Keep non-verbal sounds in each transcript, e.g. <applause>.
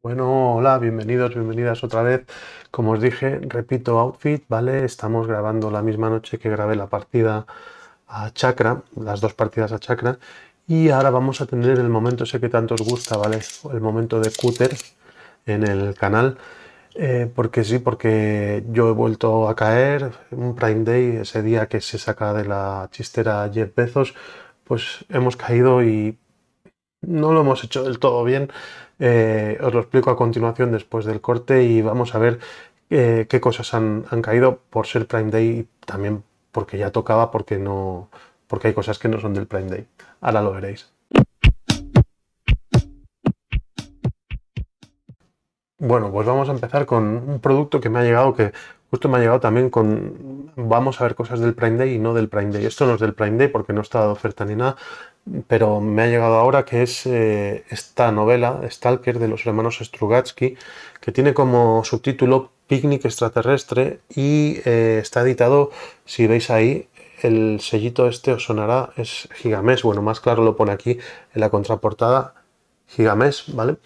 Bueno, hola, bienvenidos, bienvenidas otra vez. Como os dije, repito outfit, ¿vale? Estamos grabando la misma noche que grabé la partida a Chakra, las dos partidas a Chakra, y ahora vamos a tener el momento, sé que tanto os gusta, ¿vale? El momento de cúter en el canal, eh, porque sí, porque yo he vuelto a caer, un Prime Day, ese día que se saca de la chistera Jeff Bezos, pues hemos caído y no lo hemos hecho del todo bien, eh, os lo explico a continuación después del corte y vamos a ver eh, qué cosas han, caído por ser Prime Day y también porque ya tocaba, porque, no, porque hay cosas que no son del Prime Day. Ahora lo veréis. Bueno, pues vamos a empezar con un producto que me ha llegado, que justo me ha llegado también con, vamos a ver cosas del Prime Day y no del Prime Day. Esto no es del Prime Day porque no está de oferta ni nada, pero me ha llegado ahora que es eh, esta novela, Stalker, de los hermanos Strugatsky, que tiene como subtítulo Picnic extraterrestre y eh, está editado, si veis ahí, el sellito este os sonará, es Gigamesh, bueno, más claro lo pone aquí en la contraportada, Gigamesh, ¿vale?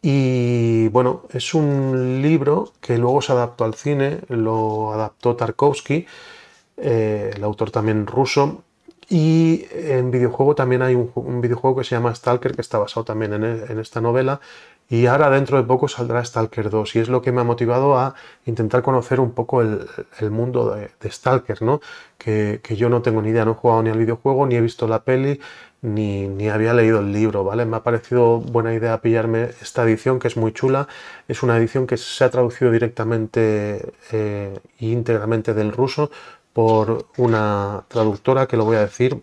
Y bueno, es un libro que luego se adaptó al cine, lo adaptó Tarkovsky, eh, el autor también ruso, y en videojuego también hay un, videojuego que se llama Stalker, que está basado también en, e, esta novela. Y ahora dentro de poco saldrá Stalker 2. Y es lo que me ha motivado a intentar conocer un poco el, mundo de, Stalker, ¿no? Que, yo no tengo ni idea, no he jugado ni al videojuego, ni he visto la peli, ni, había leído el libro, ¿vale? Me ha parecido buena idea pillarme esta edición, que es muy chula. Es una edición que se ha traducido directamente e íntegramente del ruso por una traductora que lo voy a decir,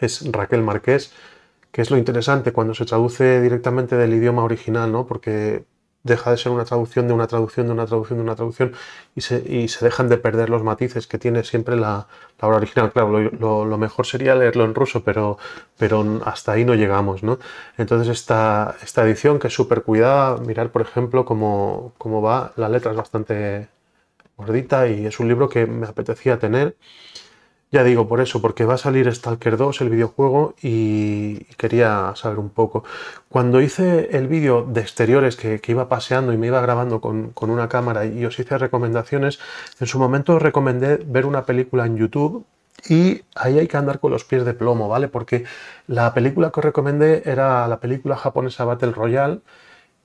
es Raquel Marqués, que es lo interesante cuando se traduce directamente del idioma original, ¿no? Porque deja de ser una traducción de una traducción de una traducción de una traducción y se, dejan de perder los matices que tiene siempre la, obra original. Claro, lo, mejor sería leerlo en ruso, pero, pero hasta ahí no llegamos, ¿no? Entonces esta, esta edición que es súper cuidada, mirar por ejemplo cómo va, la letra es bastante gordita y es un libro que me apetecía tener. Ya digo, por eso, porque va a salir Stalker 2, el videojuego, y quería saber un poco. Cuando hice el vídeo de exteriores que, iba paseando y me iba grabando con, con, una cámara y os hice recomendaciones, en su momento os recomendé ver una película en YouTube y ahí hay que andar con los pies de plomo, ¿vale? Porque la película que os recomendé era la película japonesa Battle Royale,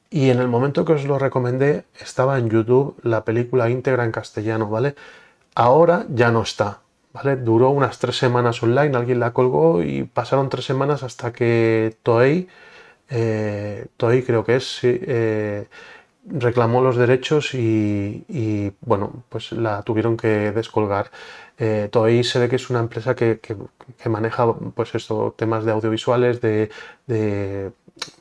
y en el momento que os lo recomendé, estaba en YouTube la película íntegra en castellano, ¿vale? Ahora ya no está, ¿vale? Duró unas tres semanas online, alguien la colgó y pasaron tres semanas hasta que Toei, eh, Toei creo que es, eh, reclamó los derechos y, bueno, pues la tuvieron que descolgar. Eh, Toei se ve que es una empresa que, maneja pues esto, temas de audiovisuales, de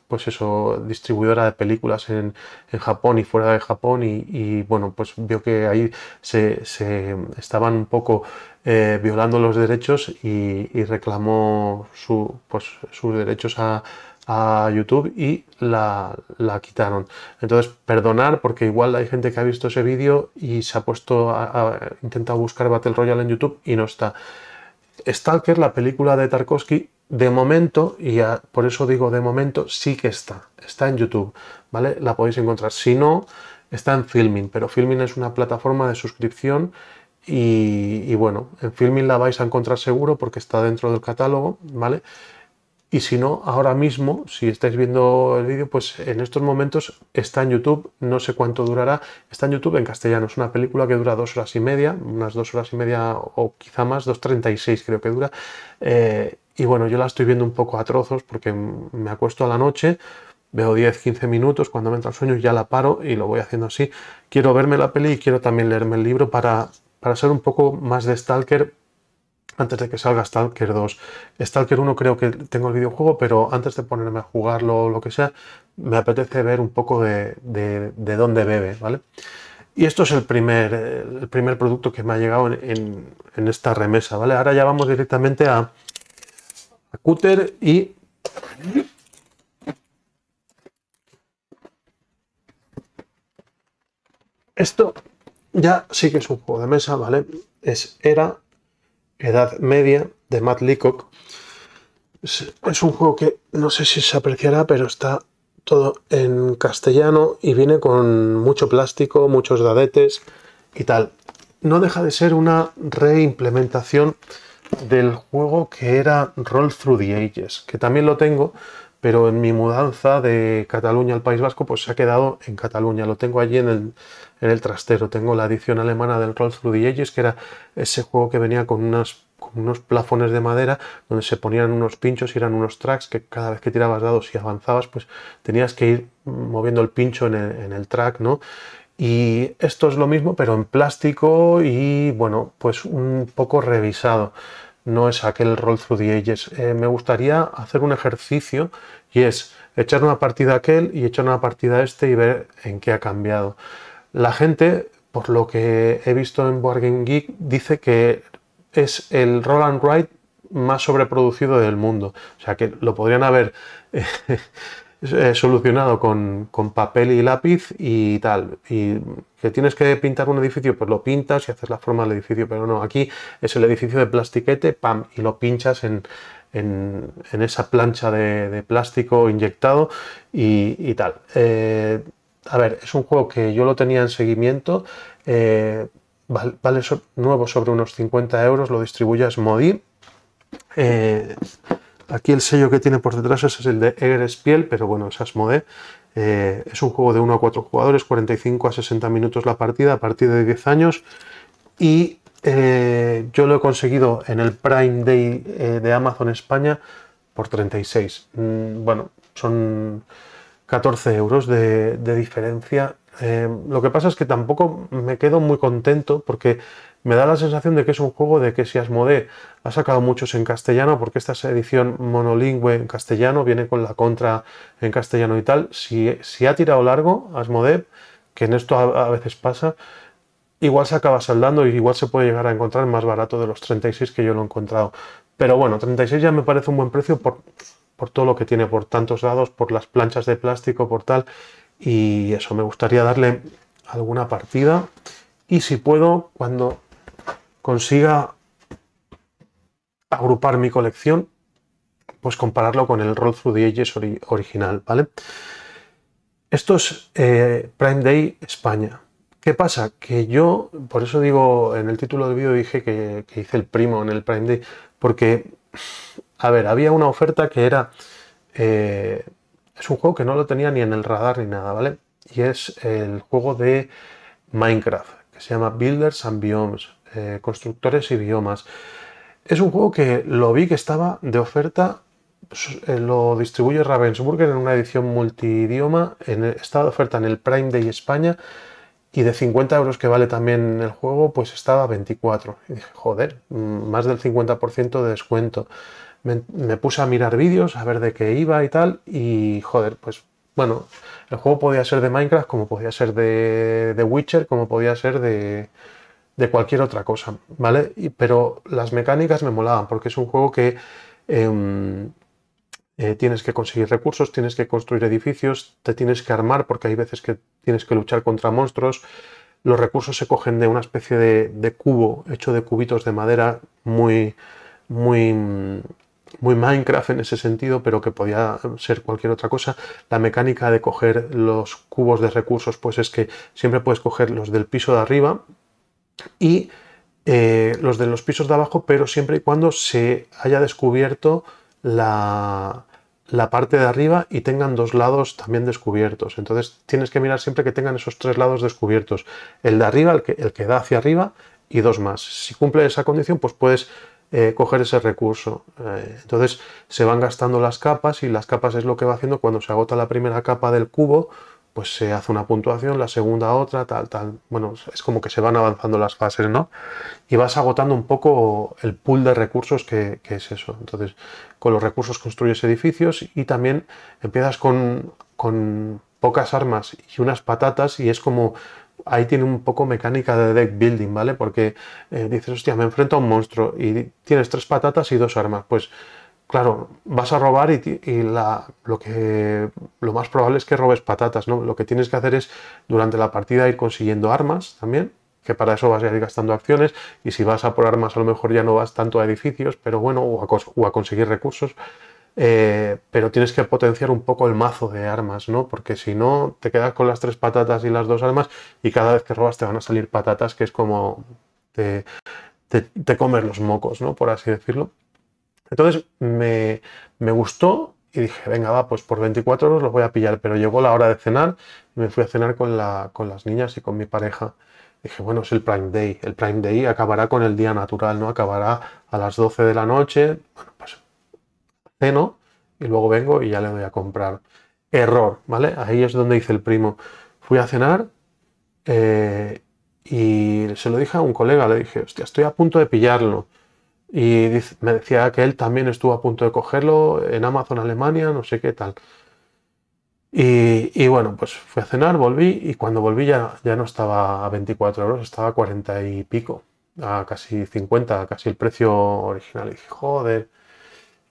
pues eso, distribuidora de películas en, Japón y fuera de Japón y, bueno, pues vio que ahí se, estaban un poco eh, violando los derechos y, reclamó pues, sus derechos a, YouTube y la, quitaron. Entonces, perdonar porque igual hay gente que ha visto ese vídeo y se ha puesto a, intentar intentado buscar Battle Royale en YouTube y no está. Stalker, la película de Tarkovsky, de momento, y por eso digo de momento, sí que está. Está en YouTube, ¿vale? La podéis encontrar. Si no, está en Filmin, pero Filmin es una plataforma de suscripción y, y, bueno, en Filmin la vais a encontrar seguro porque está dentro del catálogo, ¿vale? Y si no, ahora mismo, si estáis viendo el vídeo, pues en estos momentos está en YouTube, no sé cuánto durará, está en YouTube en castellano. Es una película que dura dos horas y media, unas dos horas y media o quizá más, 2.36 creo que dura. Eh, y bueno, yo la estoy viendo un poco a trozos porque me acuesto a la noche, veo 10, 15 minutos, cuando me entra el sueño ya la paro y lo voy haciendo así. Quiero verme la peli y quiero también leerme el libro para, para ser un poco más de stalker, antes de que salga Stalker 2. Stalker 1 creo que tengo el videojuego, pero antes de ponerme a jugarlo o lo que sea, me apetece ver un poco de, de, dónde bebe, ¿vale? Y esto es el primer, eh, el primer producto que me ha llegado en, esta remesa, ¿vale? Ahora ya vamos directamente a, a Cutter y... Esto ya sí que es un juego de mesa, ¿vale? Es Era Edad Media de Matt Leacock. Es un juego que no sé si se apreciará, pero está todo en castellano y viene con mucho plástico, muchos dadetes y tal. No deja de ser una reimplementación del juego que era Roll Through the Ages, que también lo tengo, pero en mi mudanza de Cataluña al País Vasco, pues se ha quedado en Cataluña. Lo tengo allí en el, trastero. Tengo la edición alemana del Roll Through the que era ese juego que venía con, unos plafones de madera donde se ponían unos pinchos y eran unos tracks que cada vez que tirabas dados y avanzabas, pues tenías que ir moviendo el pincho en el, en el track, ¿no? Y esto es lo mismo, pero en plástico y bueno, pues un poco revisado no es aquel roll through the ages. Eh, me gustaría hacer un ejercicio y es echar una partida a aquel y echar una partida a este y ver en qué ha cambiado. La gente, por lo que he visto en Board Geek, dice que es el roll and write más sobreproducido del mundo. O sea que lo podrían haber eh, eh, solucionado con, papel y lápiz y tal. Y que tienes que pintar un edificio, pues lo pintas y haces la forma del edificio, pero no, aquí es el edificio de plastiquete, pam, y lo pinchas en, esa plancha de, plástico inyectado y, tal. Eh, a ver, es un juego que yo lo tenía en seguimiento. Eh, vale, nuevo sobre unos 50 euros, lo distribuye modi Eh, Aquí el sello que tiene por detrás es el de Eger Spiel, pero bueno, es Asmode. Eh, es un juego de 1 a 4 jugadores, 45 a 60 minutos la partida, a partir de 10 años. Y eh, yo lo he conseguido en el Prime Day eh, de Amazon España por 36. Mm, bueno, son 14 euros de diferencia. lo que pasa es que tampoco me quedo muy contento porque me da la sensación de que es un juego de que si Asmodee ha sacado muchos en castellano, porque esta es edición monolingüe en castellano, viene con la contra en castellano y tal, si, si ha tirado largo Asmodee, que en esto a, veces pasa, igual se acaba saldando y igual se puede llegar a encontrar más barato de los 36 que yo lo he encontrado. Pero bueno, 36 ya me parece un buen precio por, por todo lo que tiene, por tantos dados, por las planchas de plástico, por tal. Y eso, me gustaría darle alguna partida. Y si puedo, cuando consiga agrupar mi colección, pues compararlo con el Roll Through the Ages original, ¿vale? Esto es eh, Prime Day España. ¿Qué pasa? Que yo, por eso digo, en el título del vídeo dije que, hice el primo en el Prime Day, porque, a ver, había una oferta que era... Eh, es un juego que no lo tenía ni en el radar ni nada, ¿vale? Y es el juego de Minecraft, que se llama Builders and Biomes. Eh, constructores y biomas. Es un juego que lo vi que estaba de oferta, eh, lo distribuye Ravensburger en una edición multidioma, e, Estaba de oferta en el Prime Day España y de 50 euros que vale también el juego, pues estaba 24. Y dije, joder, mm, más del 50% de descuento. Me, puse a mirar vídeos, a ver de qué iba y tal, y joder, pues bueno, el juego podía ser de Minecraft, como podía ser de, de Witcher, como podía ser de, de cualquier otra cosa, ¿vale? pero las mecánicas me molaban porque es un juego que em, eh, tienes que conseguir recursos, tienes que construir edificios, te tienes que armar porque hay veces que tienes que luchar contra monstruos. Los recursos se cogen de una especie de, de cubo hecho de cubitos de madera muy, muy, muy Minecraft en ese sentido, pero que podía ser cualquier otra cosa. La mecánica de coger los cubos de recursos, pues es que siempre puedes coger los del piso de arriba, y eh, los de los pisos de abajo, pero siempre y cuando se haya descubierto la, parte de arriba y tengan dos lados también descubiertos. Entonces tienes que mirar siempre que tengan esos tres lados descubiertos. El de arriba, el que, el que da hacia arriba y dos más. Si cumple esa condición, pues puedes eh, coger ese recurso. Eh, entonces se van gastando las capas y las capas es lo que va haciendo cuando se agota la primera capa del cubo, pues se hace una puntuación, la segunda otra, tal, tal. Bueno, es como que se van avanzando las fases, ¿no? Y vas agotando un poco el pool de recursos que, es eso. Entonces, con los recursos construyes edificios y también empiezas con, pocas armas y unas patatas y es como ahí tiene un poco mecánica de deck building, ¿vale? Porque eh, dices, hostia, me enfrento a un monstruo y tienes tres patatas y dos armas. Pues claro, vas a robar y, y la, lo, que, lo más probable es que robes patatas, ¿no? Lo que tienes que hacer es durante la partida ir consiguiendo armas también, que para eso vas a ir gastando acciones y si vas a por armas a lo mejor ya no vas tanto a edificios, pero bueno, o a, conseguir recursos. Eh, pero tienes que potenciar un poco el mazo de armas, ¿no? Porque si no, te quedas con las tres patatas y las dos armas y cada vez que robas te van a salir patatas, que es como te, te, te comes los mocos, ¿no? Por así decirlo. Entonces me, gustó y dije, venga, va, pues por 24 horas los voy a pillar. Pero llegó la hora de cenar me fui a cenar con, las niñas y con mi pareja. Dije, bueno, es el Prime Day. El Prime Day acabará con el día natural, ¿no? Acabará a las 12 de la noche. Bueno, pues ceno y luego vengo y ya le voy a comprar. Error, ¿vale? Ahí es donde dice el primo. Fui a cenar eh, y se lo dije a un colega. Le dije, hostia, estoy a punto de pillarlo. Y me decía que él también estuvo a punto de cogerlo en Amazon Alemania, no sé qué tal. Y, bueno, pues fui a cenar, volví y cuando volví ya, no estaba a 24 euros, estaba a 40 y pico, a casi 50, casi el precio original. Y dije, joder,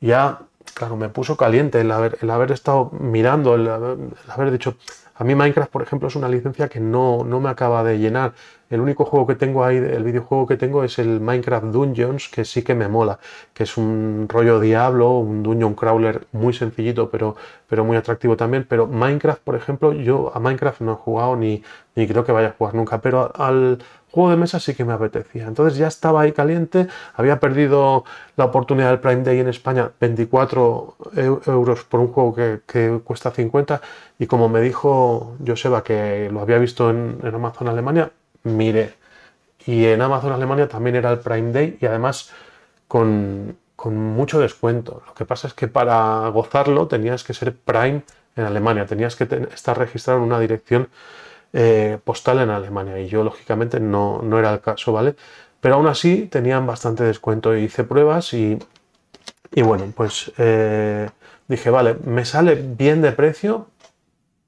ya, claro, me puso caliente el haber, estado mirando, el haber dicho, a mí Minecraft, por ejemplo, es una licencia que no, me acaba de llenar. El único juego que tengo ahí, el videojuego que tengo es el Minecraft Dungeons, que sí que me mola, que es un rollo diablo, un dungeon crawler muy sencillito, pero, pero muy atractivo también. Pero Minecraft, por ejemplo, yo a Minecraft no he jugado ni, ni creo que vaya a jugar nunca, pero al, juego de mesa sí que me apetecía. Entonces ya estaba ahí caliente, había perdido la oportunidad del Prime Day en España, 24 euros por un juego que, cuesta 50. Y como me dijo Joseba que lo había visto en, Amazon Alemania, miré. Y en Amazon Alemania también era el Prime Day y además con, con mucho descuento. Lo que pasa es que para gozarlo tenías que ser Prime en Alemania, tenías que estar registrado en una dirección eh, postal en Alemania y yo lógicamente no, no era el caso, ¿vale? Pero aún así tenían bastante descuento y hice pruebas y, y bueno, pues eh, dije, vale, me sale bien de precio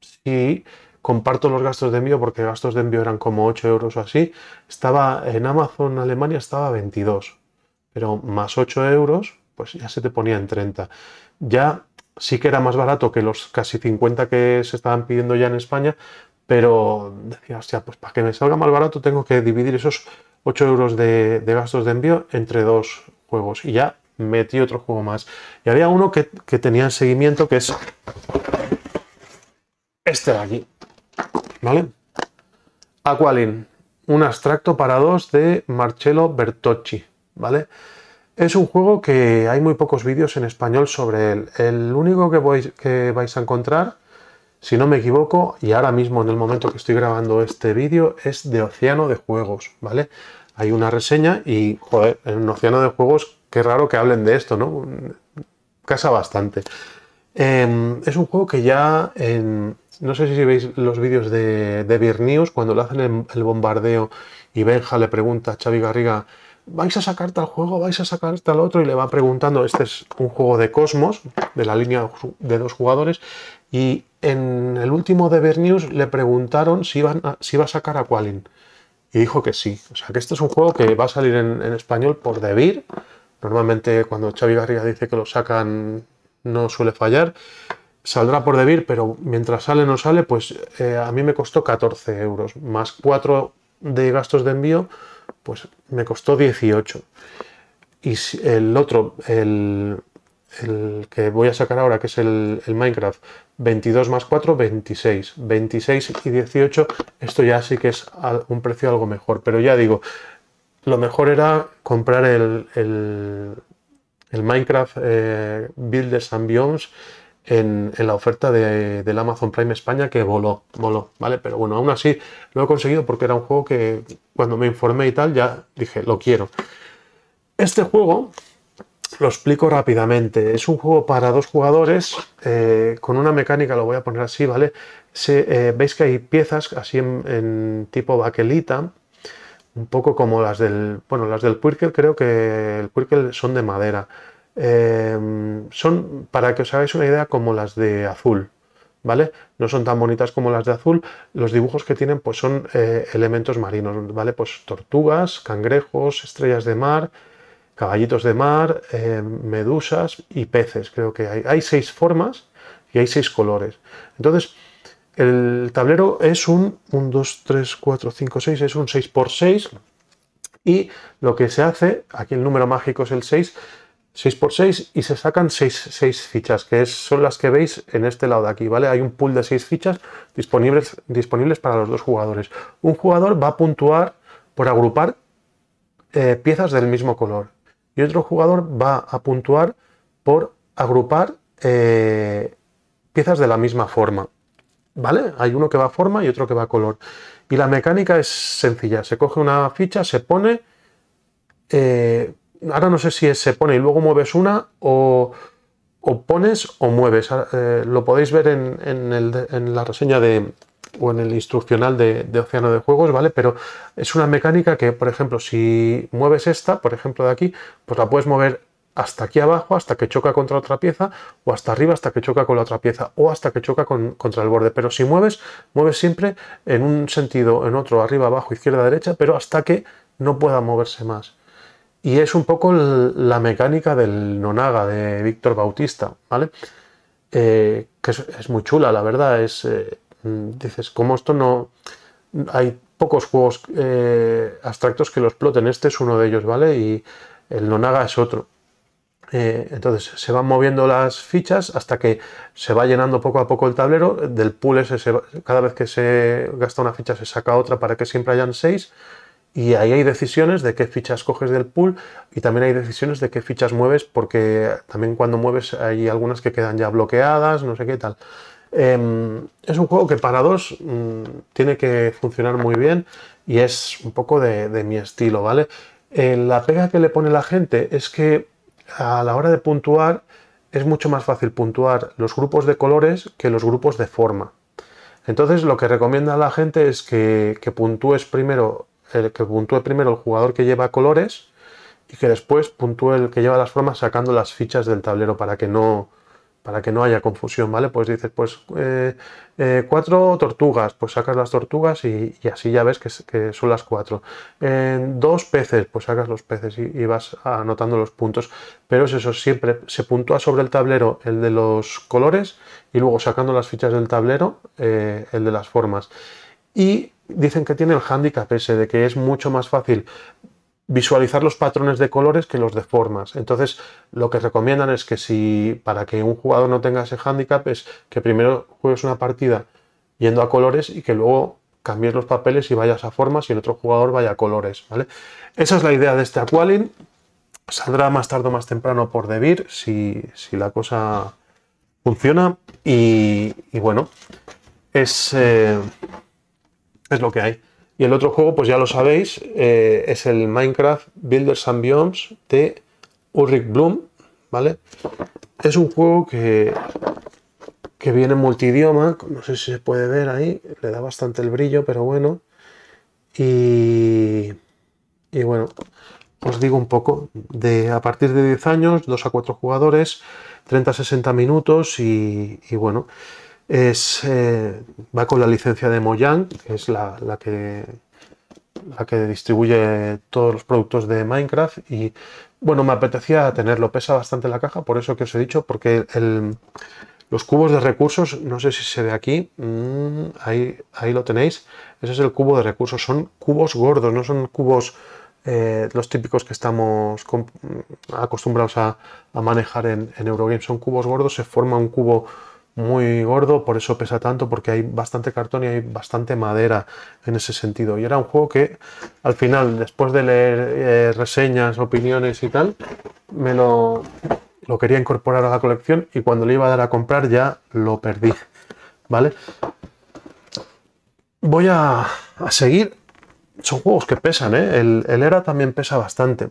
si comparto los gastos de envío porque gastos de envío eran como 8 euros o así. Estaba en Amazon Alemania estaba 22, pero más 8 euros pues ya se te ponía en 30. Ya sí que era más barato que los casi 50 que se estaban pidiendo ya en España, pero decía, hostia, pues para que me salga más barato tengo que dividir esos 8 euros de, gastos de envío entre dos juegos. Y ya metí otro juego más. Y había uno que, tenía en seguimiento, que es este de aquí. ¿Vale? Aqualin, un abstracto para dos de Marcello Bertocci. ¿Vale? Es un juego que hay muy pocos vídeos en español sobre él. El único que que vais a encontrar si no me equivoco, y ahora mismo en el momento que estoy grabando este vídeo, es de Océano de Juegos, ¿vale? Hay una reseña y, joder, en Océano de Juegos, qué raro que hablen de esto, ¿no? Casa bastante. Em, es un juego que ya, no sé si veis los vídeos de, de Beer News, cuando le hacen el, el bombardeo y Benja le pregunta a Xavi Garriga vais a sacar tal juego, vais a sacar tal otro, y le va preguntando, este es un juego de Cosmos, de la línea de dos jugadores, y en el último de News le preguntaron si, iba a, sacar a sacar y dijo que sí, o sea que este es un juego que va a salir en, español por debir, normalmente cuando Xavi Garriga dice que lo sacan no suele fallar, saldrá por debir, pero mientras sale no sale, pues eh, a mí me costó 14 euros, más 4 de gastos de envío, pues me costó 18. Y el otro, el, que voy a sacar ahora, que es el, Minecraft, 22 más 4, 26. 26 y 18, esto ya sí que es un precio algo mejor. Pero ya digo, lo mejor era comprar el, Minecraft eh, Builders and Beyonds en, la oferta del Amazon Prime España que voló, voló, ¿vale? Pero bueno, aún así lo he conseguido porque era un juego que cuando me informé y tal ya dije, lo quiero. Este juego, lo explico rápidamente, es un juego para dos jugadores eh, con una mecánica, lo voy a poner así, ¿vale? Eh, veis que hay piezas así en, tipo baquelita, un poco como las del, bueno, las del Quirkel, creo que el Quirkel son de madera. Em, son, para que os hagáis una idea, como las de azul, ¿vale? No son tan bonitas como las de azul. Los dibujos que tienen pues son eh, elementos marinos, ¿vale? Pues tortugas, cangrejos, estrellas de mar, caballitos de mar, em, medusas y peces. Creo que hay. hay seis formas y hay seis colores. Entonces, el tablero es un 1, 2, 3, 4, 5, 6, es un 6x6 y lo que se hace, aquí el número mágico es el 6, 6x6 y se sacan 6, fichas, que son las que veis en este lado de aquí, ¿vale? Hay un pool de 6 fichas disponibles, disponibles para los dos jugadores. Un jugador va a puntuar por agrupar eh, piezas del mismo color y otro jugador va a puntuar por agrupar eh, piezas de la misma forma. ¿Vale? Hay uno que va a forma y otro que va a color. Y la mecánica es sencilla. Se coge una ficha, se pone... Eh, ahora no sé si se pone y luego mueves una o, pones o mueves. Ah, eh, lo podéis ver en, la reseña de o en el instruccional de, Océano de Juegos, ¿vale? Pero es una mecánica que, por ejemplo, si mueves esta, por ejemplo, de aquí, pues la puedes mover hasta aquí abajo, hasta que choca contra otra pieza, o hasta arriba, hasta que choca con la otra pieza, o hasta que choca contra el borde. Pero si mueves, mueves siempre en un sentido, en otro, arriba, abajo, izquierda, derecha, pero hasta que no pueda moverse más. Y es un poco la mecánica del Nonaga de Víctor Bautista, ¿vale? Eh, que es, muy chula, la verdad. Es, eh, dices, como esto no. Hay pocos juegos eh, abstractos que lo exploten. Este es uno de ellos, ¿vale? Y el Nonaga es otro. entonces se van moviendo las fichas hasta que se va llenando poco a poco el tablero. Del pool ese, cada vez que se gasta una ficha se saca otra para que siempre hayan seis y ahí hay decisiones de qué fichas coges del pool y también hay decisiones de qué fichas mueves porque también cuando mueves hay algunas que quedan ya bloqueadas, no sé qué tal. Em, es un juego que para dos mm, tiene que funcionar muy bien y es un poco de, mi estilo, ¿vale? Eh, la pega que le pone la gente es que a la hora de puntuar es mucho más fácil puntuar los grupos de colores que los grupos de forma. Entonces lo que recomienda la gente es que, que puntúes primero que, que puntúe primero el jugador que lleva colores y que después puntúe el que lleva las formas sacando las fichas del tablero para que no, para que no haya confusión, ¿vale? Pues dices, pues eh, eh, cuatro tortugas, pues sacas las tortugas y, así ya ves que, son las cuatro. dos peces, pues sacas los peces y, vas anotando los puntos. Pero es eso, siempre se puntúa sobre el tablero el de los colores y luego sacando las fichas del tablero eh, el de las formas. Y dicen que tiene el hándicap ese, de que es mucho más fácil visualizar los patrones de colores que los de formas. Entonces, lo que recomiendan es que si para que un jugador no tenga ese hándicap es que primero juegues una partida yendo a colores y que luego cambies los papeles y vayas a formas y el otro jugador vaya a colores, ¿vale? Esa es la idea de este Aqualin. Saldrá más tarde o más temprano por Debir si, si la cosa funciona. Y, bueno, es... Eh, es lo que hay. Y el otro juego, pues ya lo sabéis, eh, es el Minecraft Builders and Biomes de Ulrich Bloom, ¿vale? Es un juego que, que viene en multidioma, no sé si se puede ver ahí, le da bastante el brillo, pero bueno. Y, y bueno, os digo un poco, de a partir de 10 años, 2 a 4 jugadores, 30-60 minutos y, y bueno. Eh, va con la licencia de Mojang, que es la, que, la que distribuye todos los productos de Minecraft. Y bueno, me apetecía tenerlo, pesa bastante la caja, por eso que os he dicho, porque los cubos de recursos, no sé si se ve aquí, mm, ahí, lo tenéis, ese es el cubo de recursos, son cubos gordos, no son cubos... Eh, los típicos que estamos mm, acostumbrados a, manejar en, en Eurogame son cubos gordos, se forma un cubo muy gordo, por eso pesa tanto, porque hay bastante cartón y hay bastante madera en ese sentido. Y era un juego que al final, después de leer eh, reseñas, opiniones y tal, me lo, quería incorporar a la colección y cuando le iba a dar a comprar ya lo perdí. ¿Vale? Voy a, seguir. Son juegos que pesan, ¿eh? el ERA también pesa bastante.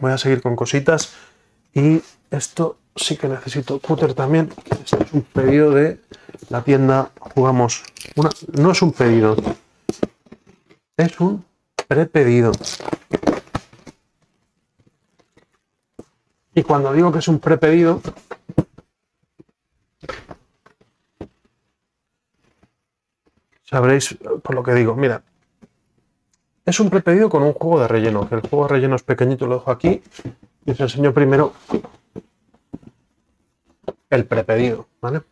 Voy a seguir con cositas y esto sí que necesito cúter también. es un pedido de la tienda Jugamos. Una, no es un pedido, es un prepedido. Y cuando digo que es un prepedido, sabréis por lo que digo. Mira, es un prepedido con un juego de relleno, el juego de relleno es pequeñito, lo dejo aquí y os enseño primero el prepedido, ¿vale?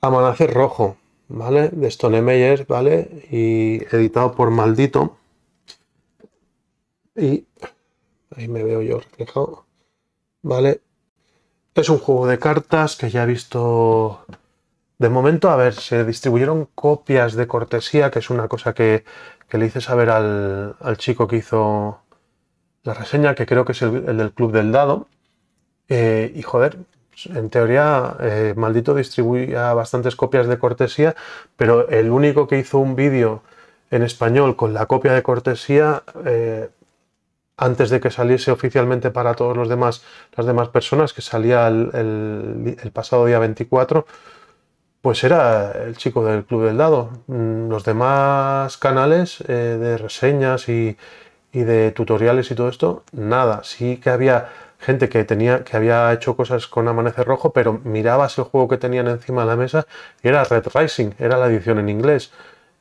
Amanecer Rojo, ¿vale? De Stone Meyer, ¿vale? Y editado por Maldito. Y ahí me veo yo reflejado, ¿vale? Es un juego de cartas que ya he visto de momento, a ver, se distribuyeron copias de cortesía, que es una cosa que, le hice saber al, chico que hizo la reseña, que creo que es el, del Club del Dado. Eh, y joder, pues, en teoría, eh, Maldito distribuía bastantes copias de cortesía, pero el único que hizo un vídeo en español con la copia de cortesía eh, antes de que saliese oficialmente para todos los demás, las demás personas, que salía el, pasado día 24, pues era el chico del Club del Dado. Mm, los demás canales eh, de reseñas y de tutoriales y todo esto, nada. Sí que había gente que tenía, que había hecho cosas con Amanecer Rojo, pero miraba el juego que tenían encima de la mesa y era Red Rising, era la edición en inglés.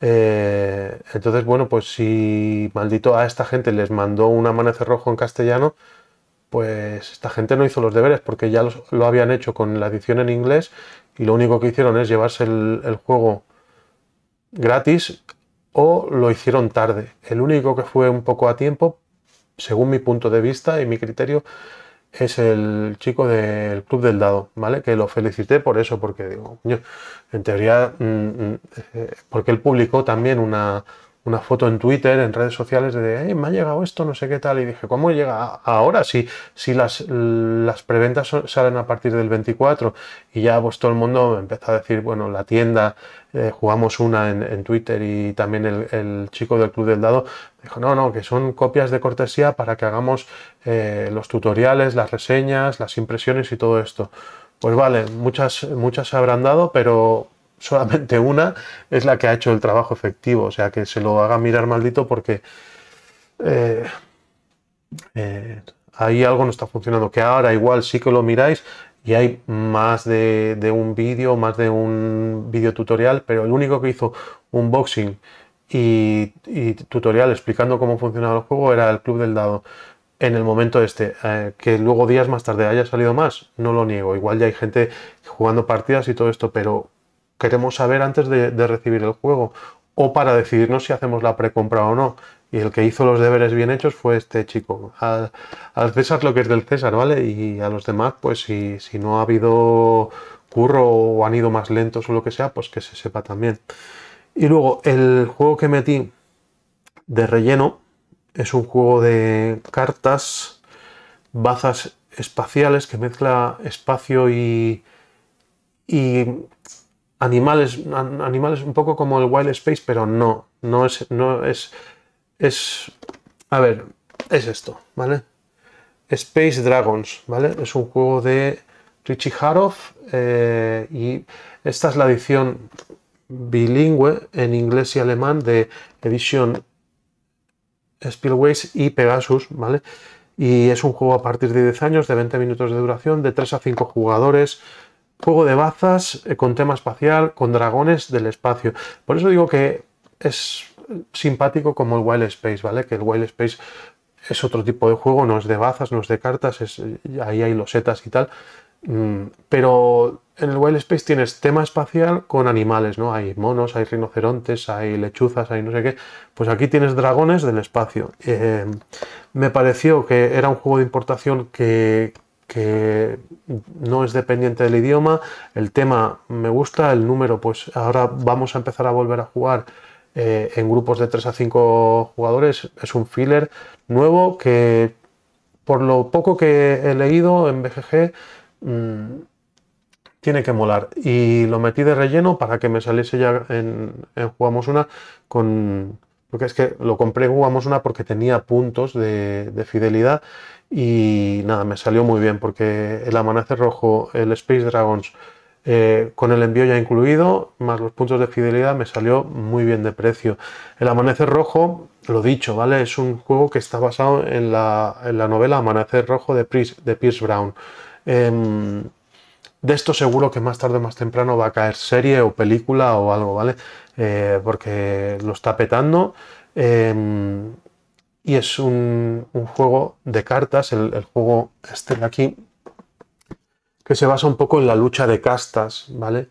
Eh, entonces, bueno, pues si maldito a esta gente les mandó un Amanecer Rojo en castellano, pues esta gente no hizo los deberes porque ya lo habían hecho con la edición en inglés y lo único que hicieron es llevarse el juego gratis o lo hicieron tarde. El único que fue un poco a tiempo, según mi punto de vista y mi criterio, es el chico del Club del Dado, ¿vale? Que lo felicité por eso, porque digo, en teoría, mm, mm, eh, porque él publicó también una, una foto en Twitter, en redes sociales, de eh, me ha llegado esto, no sé qué tal. Y dije, ¿cómo llega ahora? Si, si las, las preventas salen a partir del 24 y ya pues todo el mundo empezó a decir, bueno, la tienda, eh, jugamos una en, Twitter y también el, chico del Club del Dado dijo, no, no, que son copias de cortesía para que hagamos eh, los tutoriales, las reseñas, las impresiones y todo esto. Pues vale, muchas, muchas se habrán dado, pero solamente <laughs> una es la que ha hecho el trabajo efectivo. O sea, que se lo haga mirar maldito porque eh, eh, ahí algo no está funcionando. Que ahora igual sí que lo miráis y hay más de, un vídeo, más de un vídeo tutorial, pero el único que hizo unboxing y, y, tutorial explicando cómo funcionaba el juego era el Club del Dado. En el momento este, eh, que luego días más tarde haya salido más, no lo niego. Igual ya hay gente jugando partidas y todo esto, pero queremos saber antes de, recibir el juego o para decidirnos si hacemos la precompra o no. Y el que hizo los deberes bien hechos fue este chico. Al, César lo que es del César, ¿vale? Y a los demás, pues si, si no ha habido curro o han ido más lentos o lo que sea, pues que se sepa también. Y luego, el juego que metí de relleno es un juego de cartas, bazas espaciales que mezcla espacio y, y animales, animales un poco como el Wild Space, pero no, no es, no es, es, a ver, es esto, ¿vale? Space Dragons, ¿vale? Es un juego de Richie Haroff eh, y esta es la edición bilingüe en inglés y alemán de Edition Spillways y Pegasus, ¿vale? Y es un juego a partir de 10 años, de 20 minutos de duración, de 3 a 5 jugadores, juego de bazas eh, con tema espacial, con dragones del espacio. Por eso digo que es simpático como el Wild Space, ¿vale? Que el Wild Space es otro tipo de juego, no es de bazas, no es de cartas, eh, ahí hay losetas y tal. Mm, pero en el Wild Space tienes tema espacial con animales, ¿no? Hay monos, hay rinocerontes, hay lechuzas, hay no sé qué. Pues aquí tienes dragones del espacio. Eh, me pareció que era un juego de importación que, que no es dependiente del idioma. El tema me gusta, el número, pues ahora vamos a empezar a volver a jugar eh, en grupos de 3 a 5 jugadores. Es un filler nuevo que, por lo poco que he leído en BGG, mm, tiene que molar. Y lo metí de relleno para que me saliese ya en Jugamos Una con porque es que lo compré en jugamos una porque tenía puntos de, fidelidad y nada, me salió muy bien porque el Amanecer Rojo, el Space Dragons, eh, con el envío ya incluido, más los puntos de fidelidad, me salió muy bien de precio. El Amanecer Rojo, lo dicho, ¿vale? Es un juego que está basado en la, novela Amanecer Rojo de Pierce, de Brown. Em, de esto seguro que más tarde o más temprano va a caer serie o película o algo, ¿vale? Eh, porque lo está petando. Em, y es un, juego de cartas, el, el, juego este de aquí, que se basa un poco en la lucha de castas, ¿vale?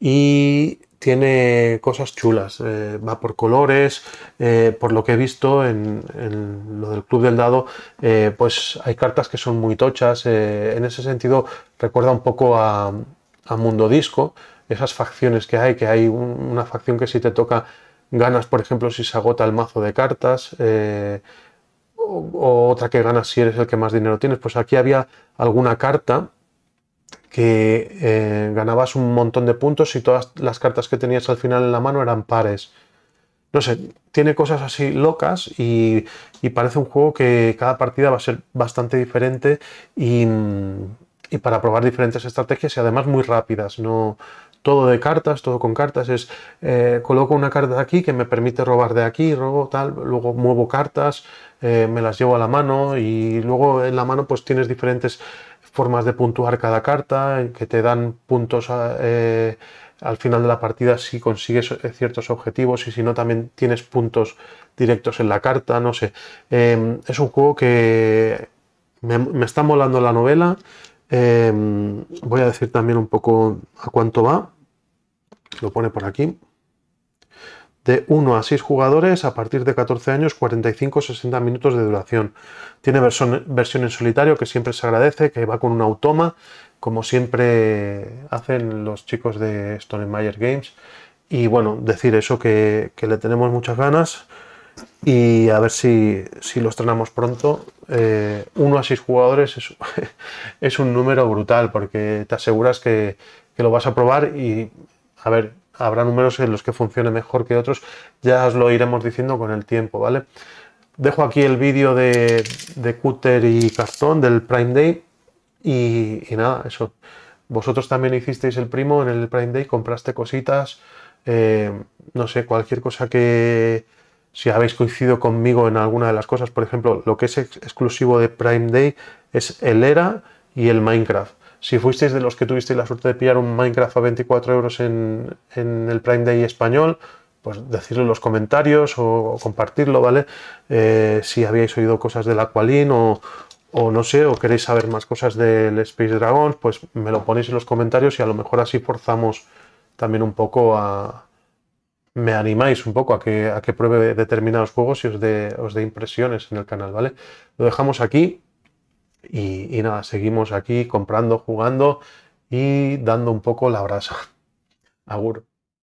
Y tiene cosas chulas, eh, va por colores, eh, por lo que he visto en, lo del Club del Dado, eh, pues hay cartas que son muy tochas, en ese sentido recuerda un poco a, Mundo Disco, esas facciones que hay, que hay una facción que si te toca ganas, por ejemplo, si se agota el mazo de cartas, o otra que ganas si eres el que más dinero tienes, pues aquí había alguna carta que eh, ganabas un montón de puntos y todas las cartas que tenías al final en la mano eran pares. No sé, tiene cosas así locas y, parece un juego que cada partida va a ser bastante diferente y, para probar diferentes estrategias y además muy rápidas. No, todo de cartas, todo con cartas, es eh, coloco una carta aquí que me permite robar de aquí, robo tal, luego muevo cartas, eh, me las llevo a la mano y luego en la mano pues tienes diferentes formas de puntuar cada carta, en que te dan puntos eh, al final de la partida si consigues eh, ciertos objetivos y si no también tienes puntos directos en la carta, no sé. Em, es un juego que me, está molando la novela. Em, voy a decir también un poco a cuánto va. Lo pone por aquí de 1 a 6 jugadores a partir de 14 años, 45-60 minutos de duración. Tiene versión, versión en solitario que siempre se agradece, que va con un automa, como siempre hacen los chicos de Stone Games. Y bueno, decir eso que, le tenemos muchas ganas y a ver si, si lo estrenamos pronto. 1 eh, a 6 jugadores <laughs> es, un número brutal porque te aseguras que, que lo vas a probar y a ver, habrá números en los que funcione mejor que otros, ya os lo iremos diciendo con el tiempo, ¿vale? Dejo aquí el vídeo de, de Cutter y Cartón del Prime Day y, nada, eso. Vosotros también hicisteis el primo en el Prime Day, compraste cositas, eh, no sé, cualquier cosa que, si habéis coincidido conmigo en alguna de las cosas, por ejemplo, lo que es exclusivo de Prime Day es el ERA y el Minecraft. Si fuisteis de los que tuvisteis la suerte de pillar un Minecraft a 24 euros en, el Prime Day español, pues decirlo en los comentarios o, compartirlo, ¿vale? Eh, si habíais oído cosas del Aqualin o, o no sé, o queréis saber más cosas del Space Dragons, pues me lo ponéis en los comentarios y a lo mejor así forzamos también un poco a... Me animáis un poco a que, a que pruebe determinados juegos y os os dé impresiones en el canal, ¿vale? Lo dejamos aquí. Y, nada, seguimos aquí comprando, jugando y dando un poco la brasa. <laughs> Agur.